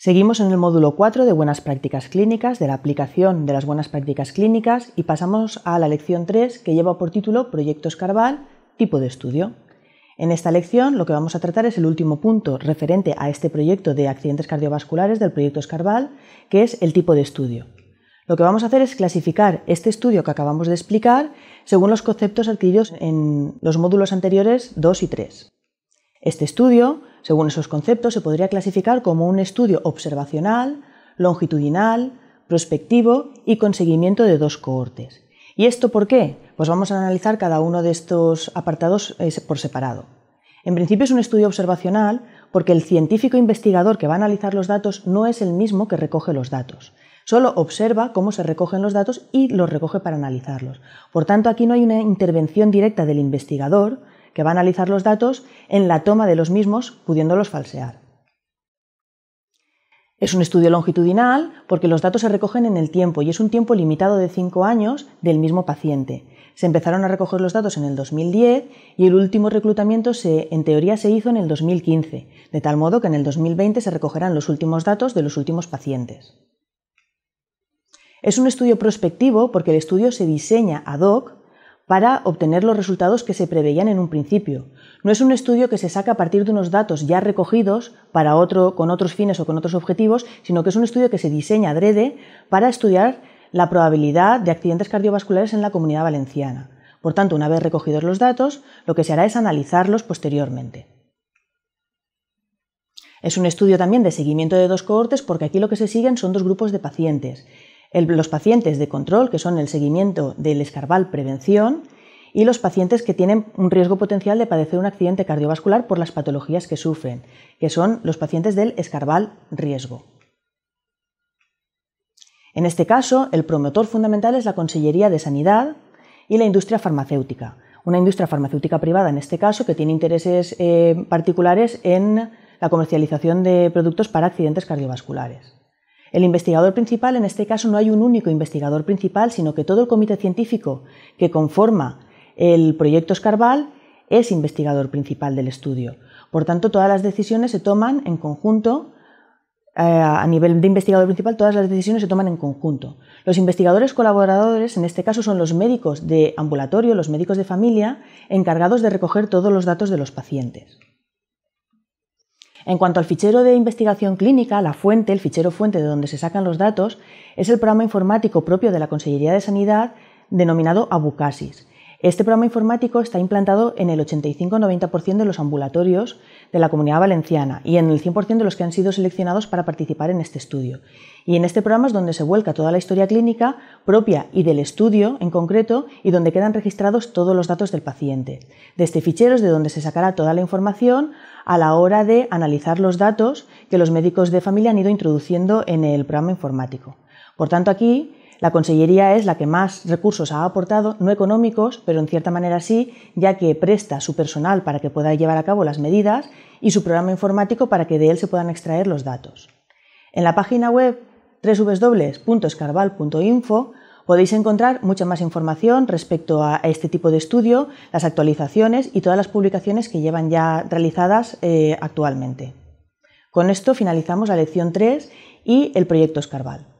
Seguimos en el módulo 4 de Buenas Prácticas Clínicas, de la aplicación de las Buenas Prácticas Clínicas y pasamos a la lección 3 que lleva por título Proyectos Carval, tipo de estudio. En esta lección lo que vamos a tratar es el último punto referente a este proyecto de accidentes cardiovasculares del proyecto Escarval, que es el tipo de estudio. Lo que vamos a hacer es clasificar este estudio que acabamos de explicar según los conceptos adquiridos en los módulos anteriores 2 y 3. Este estudio, según esos conceptos, se podría clasificar como un estudio observacional, longitudinal, prospectivo y con seguimiento de dos cohortes. ¿Y esto por qué? Pues vamos a analizar cada uno de estos apartados eh, por separado. En principio es un estudio observacional porque el científico investigador que va a analizar los datos no es el mismo que recoge los datos. Solo observa cómo se recogen los datos y los recoge para analizarlos. Por tanto, aquí no hay una intervención directa del investigador, que va a analizar los datos en la toma de los mismos, pudiéndolos falsear. Es un estudio longitudinal porque los datos se recogen en el tiempo y es un tiempo limitado de 5 años del mismo paciente. Se empezaron a recoger los datos en el 2010 y el último reclutamiento se, en teoría se hizo en el 2015, de tal modo que en el 2020 se recogerán los últimos datos de los últimos pacientes. Es un estudio prospectivo porque el estudio se diseña ad hoc para obtener los resultados que se preveían en un principio. No es un estudio que se saca a partir de unos datos ya recogidos para otro, con otros fines o con otros objetivos, sino que es un estudio que se diseña adrede para estudiar la probabilidad de accidentes cardiovasculares en la comunidad valenciana. Por tanto, una vez recogidos los datos, lo que se hará es analizarlos posteriormente. Es un estudio también de seguimiento de dos cohortes porque aquí lo que se siguen son dos grupos de pacientes los pacientes de control, que son el seguimiento del escarbal prevención, y los pacientes que tienen un riesgo potencial de padecer un accidente cardiovascular por las patologías que sufren, que son los pacientes del escarbal riesgo. En este caso, el promotor fundamental es la Consellería de Sanidad y la industria farmacéutica, una industria farmacéutica privada en este caso que tiene intereses eh, particulares en la comercialización de productos para accidentes cardiovasculares. El investigador principal, en este caso, no hay un único investigador principal, sino que todo el comité científico que conforma el proyecto Escarval es investigador principal del estudio. Por tanto, todas las decisiones se toman en conjunto, eh, a nivel de investigador principal, todas las decisiones se toman en conjunto. Los investigadores colaboradores, en este caso, son los médicos de ambulatorio, los médicos de familia, encargados de recoger todos los datos de los pacientes. En cuanto al fichero de investigación clínica, la fuente, el fichero fuente de donde se sacan los datos, es el programa informático propio de la Consellería de Sanidad denominado Abucasis. Este programa informático está implantado en el 85-90% de los ambulatorios de la Comunidad Valenciana y en el 100% de los que han sido seleccionados para participar en este estudio. Y en este programa es donde se vuelca toda la historia clínica propia y del estudio en concreto y donde quedan registrados todos los datos del paciente. De este fichero es de donde se sacará toda la información a la hora de analizar los datos que los médicos de familia han ido introduciendo en el programa informático. Por tanto, aquí la Consellería es la que más recursos ha aportado, no económicos, pero en cierta manera sí, ya que presta su personal para que pueda llevar a cabo las medidas y su programa informático para que de él se puedan extraer los datos. En la página web www.escarbal.info Podéis encontrar mucha más información respecto a este tipo de estudio, las actualizaciones y todas las publicaciones que llevan ya realizadas eh, actualmente. Con esto finalizamos la lección 3 y el proyecto Escarval.